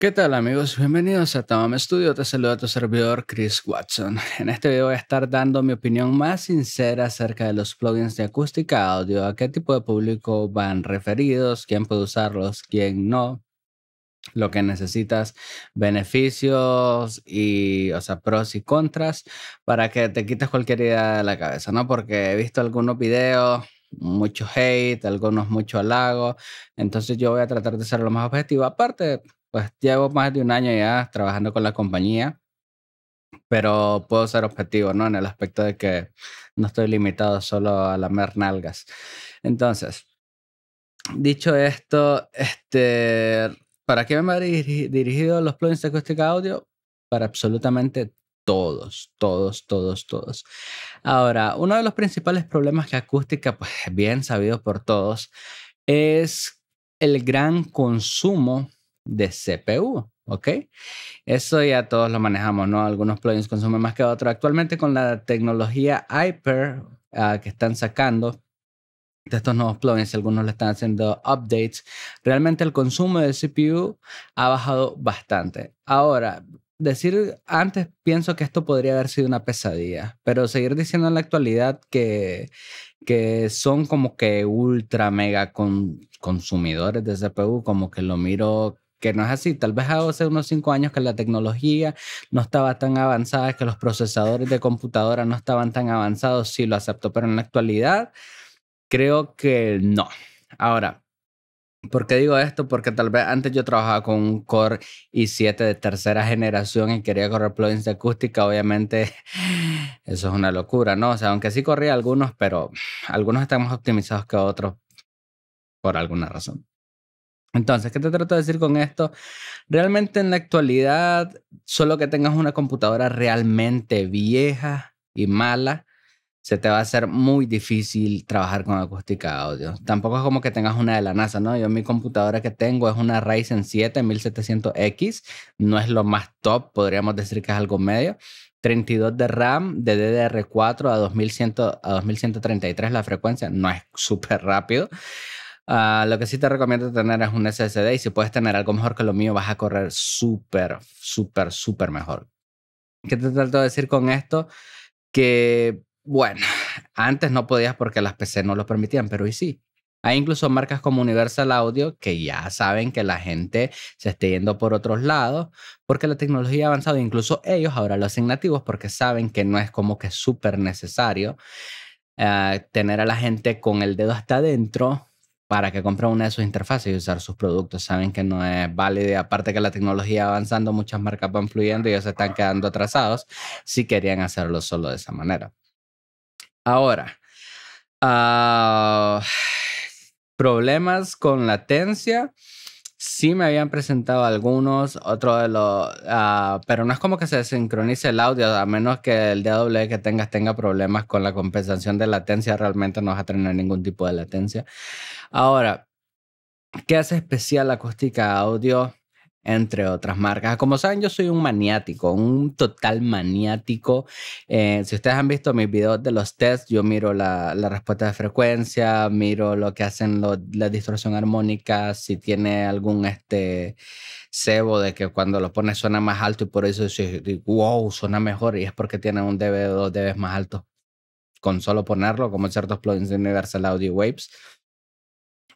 ¿Qué tal amigos? Bienvenidos a Tamam Studio, te saluda tu servidor Chris Watson. En este video voy a estar dando mi opinión más sincera acerca de los plugins de acústica audio, a qué tipo de público van referidos, quién puede usarlos, quién no, lo que necesitas, beneficios y, o sea, pros y contras, para que te quites cualquier idea de la cabeza, ¿no? Porque he visto algunos videos mucho hate, algunos mucho halago. Entonces yo voy a tratar de ser lo más objetivo. Aparte, pues llevo más de un año ya trabajando con la compañía, pero puedo ser objetivo, ¿no? En el aspecto de que no estoy limitado solo a lamer nalgas. Entonces, dicho esto, este, ¿para qué me han dirigido los plugins de acústica audio? Para absolutamente todos, todos, todos, todos. Ahora, uno de los principales problemas que acústica, pues bien sabido por todos, es el gran consumo de CPU. ¿Ok? Eso ya todos lo manejamos, ¿no? Algunos plugins consumen más que otros. Actualmente con la tecnología Hyper ah, que están sacando, de estos nuevos plugins, algunos le están haciendo updates, realmente el consumo de CPU ha bajado bastante. Ahora, decir antes, pienso que esto podría haber sido una pesadilla, pero seguir diciendo en la actualidad que, que son como que ultra mega consumidores de CPU, como que lo miro que no es así. Tal vez hace unos cinco años que la tecnología no estaba tan avanzada, que los procesadores de computadora no estaban tan avanzados, sí lo acepto, pero en la actualidad creo que no. Ahora, ¿Por qué digo esto? Porque tal vez antes yo trabajaba con un Core i7 de tercera generación y quería correr plugins de acústica. Obviamente, eso es una locura, ¿no? O sea, aunque sí corría algunos, pero algunos están más optimizados que otros por alguna razón. Entonces, ¿qué te trato de decir con esto? Realmente en la actualidad, solo que tengas una computadora realmente vieja y mala, se te va a hacer muy difícil trabajar con acústica audio. Tampoco es como que tengas una de la NASA, ¿no? Yo mi computadora que tengo es una Ryzen 7 1700X, no es lo más top, podríamos decir que es algo medio. 32 de RAM, de DDR4 a, 2100, a 2133 la frecuencia, no es súper rápido. Ah, lo que sí te recomiendo tener es un SSD y si puedes tener algo mejor que lo mío, vas a correr súper, súper, súper mejor. ¿Qué te trato de decir con esto? Que, bueno, antes no podías porque las PC no lo permitían, pero hoy sí. Hay incluso marcas como Universal Audio que ya saben que la gente se está yendo por otros lados porque la tecnología ha avanzado. Incluso ellos ahora lo hacen nativos porque saben que no es como que súper necesario eh, tener a la gente con el dedo hasta adentro para que compren una de sus interfaces y usar sus productos. Saben que no es válida. Aparte que la tecnología avanzando, muchas marcas van fluyendo y ellos se están quedando atrasados si querían hacerlo solo de esa manera. Ahora, ah, problemas con latencia Sí me habían presentado algunos, otro de los, ah, pero no es como que se sincronice el audio, a menos que el DAW que tengas tenga problemas con la compensación de latencia, realmente no vas a tener ningún tipo de latencia. Ahora, ¿qué hace especial acústica audio? entre otras marcas. Como saben, yo soy un maniático, un total maniático. Eh, si ustedes han visto mis videos de los tests, yo miro la, respuesta de frecuencia, miro lo que hacen las la distorsión armónica, si tiene algún este cebo de que cuando lo pones suena más alto y por eso digo, wow, suena mejor y es porque tiene un dB o dos dB más alto. con solo ponerlo, como en ciertos plugins de Universal Audio Waves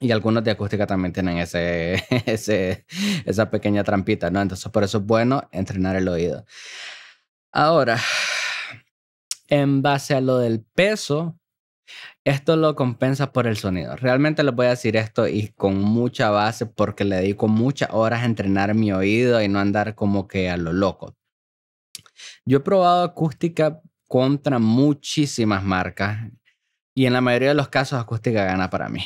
y algunos de acústica también tienen ese, esa pequeña trampita, ¿no? Entonces, por eso es bueno entrenar el oído. Ahora, en base a lo del peso, esto lo compensa por el sonido. Realmente les voy a decir esto y con mucha base porque le dedico muchas horas a entrenar mi oído y no andar como que a lo loco. Yo he probado acústica contra muchísimas marcas y en la mayoría de los casos acústica gana para mí.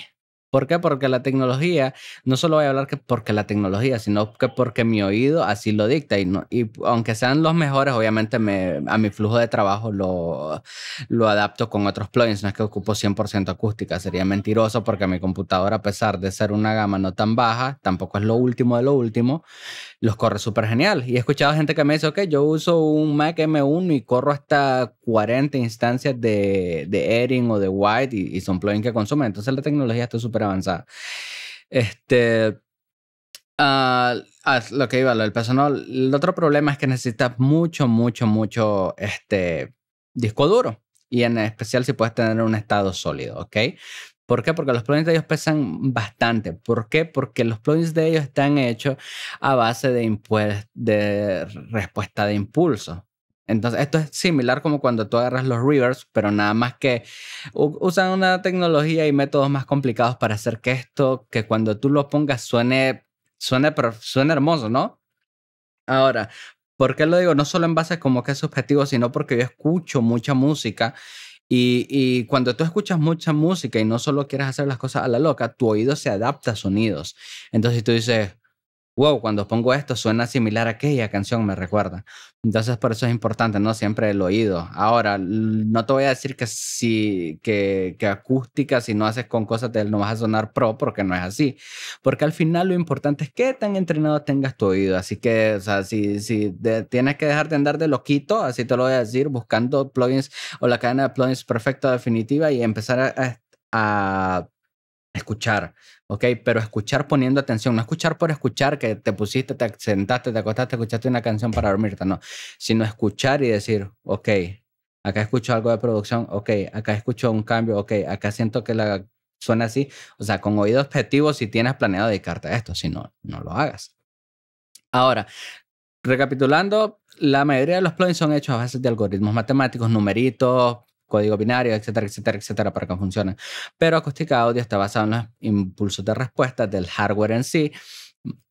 ¿Por qué? Porque la tecnología, no solo voy a hablar que porque la tecnología, sino que porque mi oído así lo dicta. Y, y aunque sean los mejores, obviamente me, a mi flujo de trabajo lo, lo adapto con otros plugins. No es que ocupo 100% acústica, sería mentiroso porque mi computadora, a pesar de ser una gama no tan baja, tampoco es lo último de lo último los corre súper genial. Y he escuchado gente que me dice, ok, yo uso un Mac M1 y corro hasta 40 instancias de, de Erin o de White y, son plugins que consumen. Entonces la tecnología está súper avanzada. Este, ah, ah, lo que iba, lo del personal. El otro problema es que necesitas mucho, mucho, mucho este, disco duro. Y en especial si puedes tener un estado sólido, ¿ok? ¿Por qué? Porque los plugins de ellos pesan bastante. ¿Por qué? Porque los plugins de ellos están hechos a base de, respuesta de impulso. Entonces, esto es similar como cuando tú agarras los rivers, pero nada más que usan una tecnología y métodos más complicados para hacer que esto, que cuando tú lo pongas suene, suene, suene hermoso, ¿no? Ahora, ¿por qué lo digo? No solo en base como que es subjetivo, sino porque yo escucho mucha música y, cuando tú escuchas mucha música y no solo quieres hacer las cosas a la loca, tu oído se adapta a sonidos. Entonces tú dices, wow, cuando pongo esto suena similar a aquella canción, me recuerda. Entonces por eso es importante, ¿no? Siempre el oído. Ahora, no te voy a decir que, si, que, acústica, si no haces con cosas de no vas a sonar pro, porque no es así. Porque al final lo importante es qué tan entrenado tengas tu oído. Así que, o sea, si, si tienes que dejar de andar de loquito, así te lo voy a decir, buscando plugins o la cadena de plugins perfecta definitiva y empezar a escuchar, ¿ok? Pero escuchar poniendo atención, no escuchar por escuchar que te pusiste, te sentaste, te acostaste, escuchaste una canción para dormirte, no, sino escuchar y decir, ok, acá escucho algo de producción, ok, acá escucho un cambio, ok, acá siento que la suena así, o sea, con oído objetivo si tienes planeado dedicarte a esto, si no, no lo hagas. Ahora, recapitulando, la mayoría de los plugins son hechos a base de algoritmos matemáticos, numeritos, código binario, etcétera, etcétera, etcétera, para que funcione. Pero acústica audio está basado en los impulsos de respuesta del hardware en sí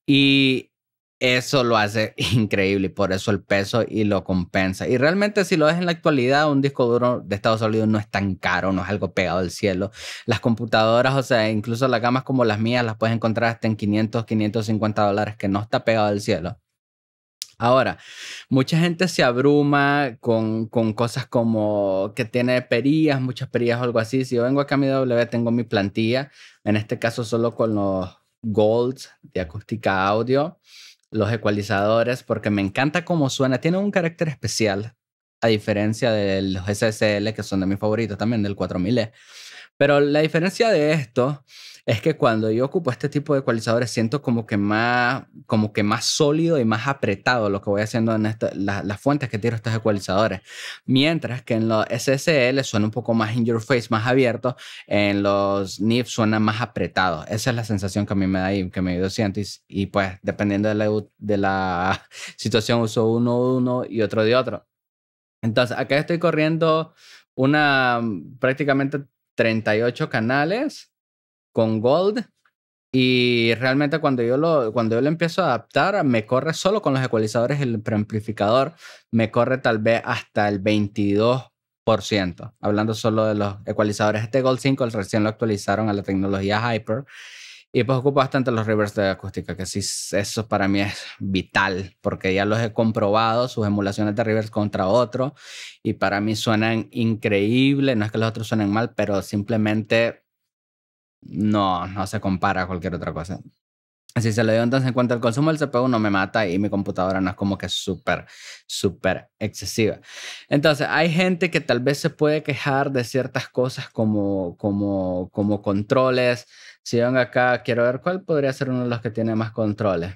y eso lo hace increíble, y por eso el peso y lo compensa. Y realmente si lo ves en la actualidad, un disco duro de estado sólido no es tan caro, no es algo pegado al cielo. Las computadoras, o sea, incluso las gamas como las mías, las puedes encontrar hasta en 500, 550 dólares, que no está pegado al cielo. Ahora, mucha gente se abruma con, con, cosas como que tiene perillas, muchas perillas o algo así. Si yo vengo acá a mi W, tengo mi plantilla, en este caso solo con los Golds de acústica audio, los ecualizadores, porque me encanta cómo suena. Tiene un carácter especial, a diferencia de los SSL, que son de mis favoritos también, del 4000E. Pero la diferencia de esto es que cuando yo ocupo este tipo de ecualizadores siento como que más, como que más sólido y más apretado lo que voy haciendo en las fuentes que tiro estos ecualizadores. Mientras que en los SSL suena un poco más in your face, más abierto, en los NIF suena más apretado. Esa es la sensación que a mí me da y que me ido Y, y pues dependiendo de la, de la situación uso uno uno y otro de otro. Entonces acá estoy corriendo una prácticamente 38 canales con Gold. Y realmente cuando yo, lo, cuando yo lo empiezo a adaptar, me corre solo con los ecualizadores el preamplificador, me corre tal vez hasta el 22%, hablando solo de los ecualizadores. Este Gold 5 recién lo actualizaron a la tecnología Hyper y pues ocupo bastante los reverbs de acústica, que sí, eso para mí es vital, porque ya los he comprobado, sus emulaciones de reverbs contra otro, y para mí suenan increíble, no es que los otros suenen mal, pero simplemente no, no se compara a cualquier otra cosa si se lo dio entonces en cuenta el consumo del CPU no me mata y mi computadora no es como que súper, súper excesiva. Entonces hay gente que tal vez se puede quejar de ciertas cosas como, como, como controles. Si ven acá, quiero ver cuál podría ser uno de los que tiene más controles.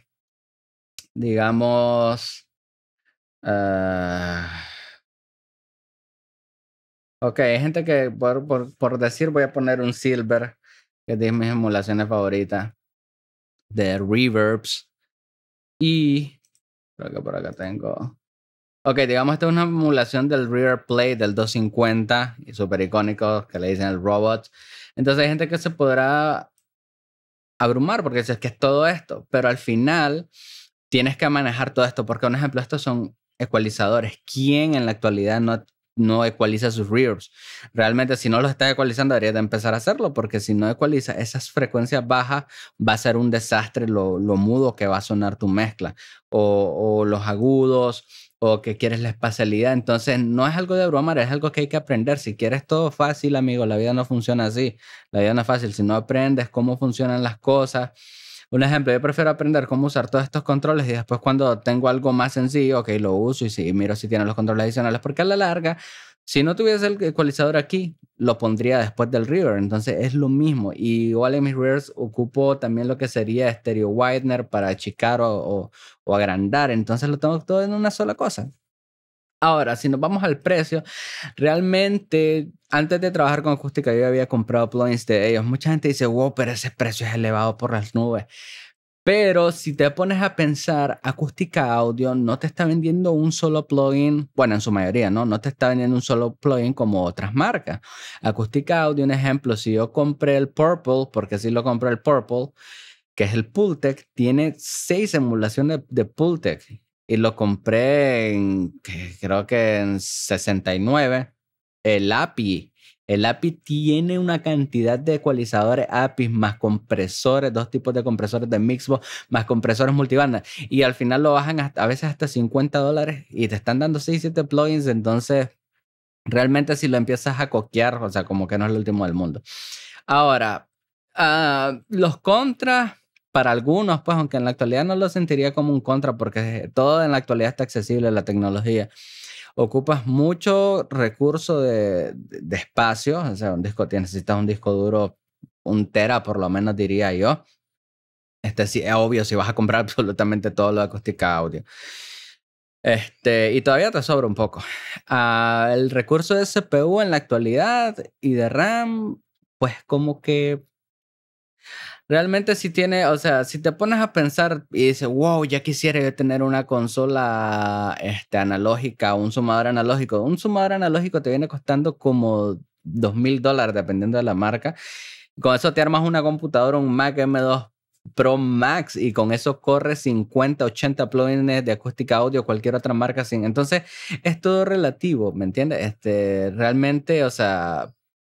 Digamos... Eh, ok, hay gente que por, por, por decir voy a poner un silver, que es de mis emulaciones favoritas de reverbs. Y creo que por acá tengo. Ok, digamos, esta es una emulación del Rear Play del 250, y súper icónico, que le dicen el robot. Entonces hay gente que se podrá abrumar porque es que es todo esto, pero al final tienes que manejar todo esto, porque un ejemplo, estos son ecualizadores. ¿Quién en la actualidad no no ecualiza sus rears Realmente, si no los estás ecualizando, deberías de empezar a hacerlo, porque si no ecualiza esas frecuencias bajas, va a ser un desastre lo, mudo que va a sonar tu mezcla, o, o, los agudos, o que quieres la espacialidad. Entonces, no es algo de broma es algo que hay que aprender. Si quieres todo fácil, amigo, la vida no funciona así. La vida no es fácil. Si no aprendes cómo funcionan las cosas, un ejemplo, yo prefiero aprender cómo usar todos estos controles y después cuando tengo algo más sencillo, ok, lo uso y sí, miro si tiene los controles adicionales, porque a la larga, si no tuviese el ecualizador aquí, lo pondría después del river, entonces es lo mismo. Y igual en mis rears ocupo también lo que sería stereo widener para achicar o agrandar, entonces lo tengo todo en una sola cosa. Ahora, si nos vamos al precio, realmente antes de trabajar con acústica yo había comprado plugins de ellos. Mucha gente dice, wow, pero ese precio es elevado por las nubes. Pero si te pones a pensar, acústica audio no te está vendiendo un solo plugin, bueno, en su mayoría, ¿no? No te está vendiendo un solo plugin como otras marcas. Acústica audio, un ejemplo, si yo compré el Purple, porque si lo compré el Purple, que es el Pultec, tiene seis emulaciones de, de Pultec y lo compré en, creo que en 69. El API. El API tiene una cantidad de ecualizadores APIs más compresores, dos tipos de compresores de Mixbox, más compresores multibanda. Y al final lo bajan hasta, a veces hasta 50 dólares y te están dando 6, 7 plugins. Entonces, realmente si lo empiezas a coquear, o sea, como que no es lo último del mundo. Ahora, ah, los contras para algunos, pues aunque en la actualidad no lo sentiría como un contra, porque todo en la actualidad está accesible, la tecnología. Ocupas mucho recurso de, espacio, o sea, un disco, necesitas un disco duro, un tera por lo menos diría yo. Este sí, es obvio si vas a comprar absolutamente todo lo de acústica audio. Este, y todavía te sobra un poco. Ah, el recurso de CPU en la actualidad y de RAM, pues como que realmente si tiene, o sea, si te pones a pensar y dices, wow, ya quisiera yo tener una consola este, analógica, un sumador analógico. Un sumador analógico te viene costando como dos mil dólares, dependiendo de la marca. Con eso te armas una computadora, un Mac M2 Pro Max y con eso corres 50, 80 plugins de acústica audio, cualquier otra marca sin. Entonces, es todo relativo, ¿me entiendes? Este, realmente, o sea,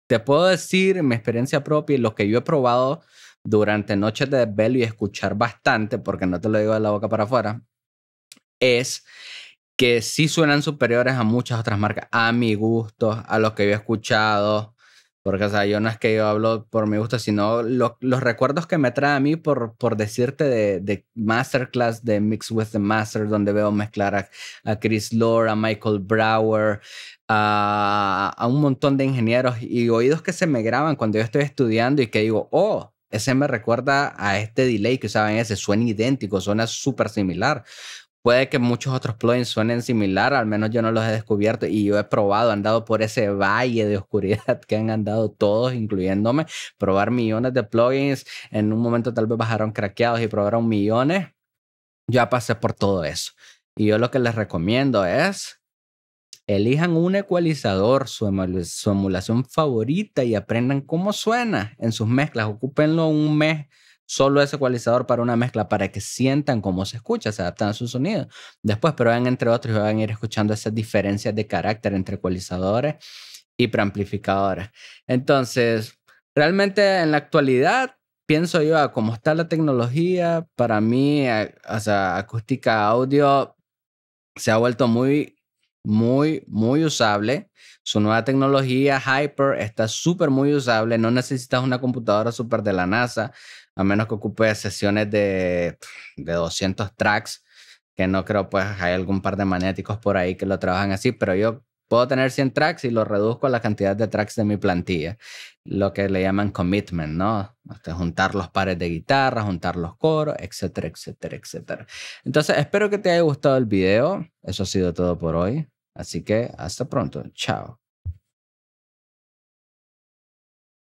te puedo decir en mi experiencia propia y lo que yo he probado, durante noches de desvelo y escuchar bastante, porque no te lo digo de la boca para afuera, es que sí suenan superiores a muchas otras marcas, a mi gusto, a los que yo he escuchado, porque o sea, yo no es que yo hablo por mi gusto, sino los recuerdos que me trae a mí por, por decirte de, de Masterclass, de Mix with the Master, donde veo mezclar a, Chris Lore, a Michael Brower, a, a un montón de ingenieros y oídos que se me graban cuando yo estoy estudiando y que digo, oh, ese me recuerda a este delay que usaban ese, suena idéntico, suena súper similar. Puede que muchos otros plugins suenen similar, al menos yo no los he descubierto y yo he probado, andado por ese valle de oscuridad que han andado todos, incluyéndome, probar millones de plugins, en un momento tal vez bajaron craqueados y probaron millones, ya pasé por todo eso. Y yo lo que les recomiendo es Elijan un ecualizador, su, emulación favorita y aprendan cómo suena en sus mezclas. Ocúpenlo un mes solo ese ecualizador para una mezcla para que sientan cómo se escucha, se adaptan a su sonido. Después prueben entre otros y van a ir escuchando esas diferencias de carácter entre ecualizadores y preamplificadores. Entonces, realmente en la actualidad pienso yo, a cómo está la tecnología, para mí, eh, o acústica audio se ha vuelto muy muy, muy usable. Su nueva tecnología Hyper está súper muy usable. No necesitas una computadora súper de la NASA, a menos que ocupe sesiones de, de 200 tracks, que no creo, pues hay algún par de magnéticos por ahí que lo trabajan así, pero yo puedo tener 100 tracks y lo reduzco a la cantidad de tracks de mi plantilla, lo que le llaman commitment, ¿no? Este, juntar los pares de guitarras juntar los coros, etcétera, etcétera, etcétera. Entonces, espero que te haya gustado el video. Eso ha sido todo por hoy. Así que hasta pronto. Chao.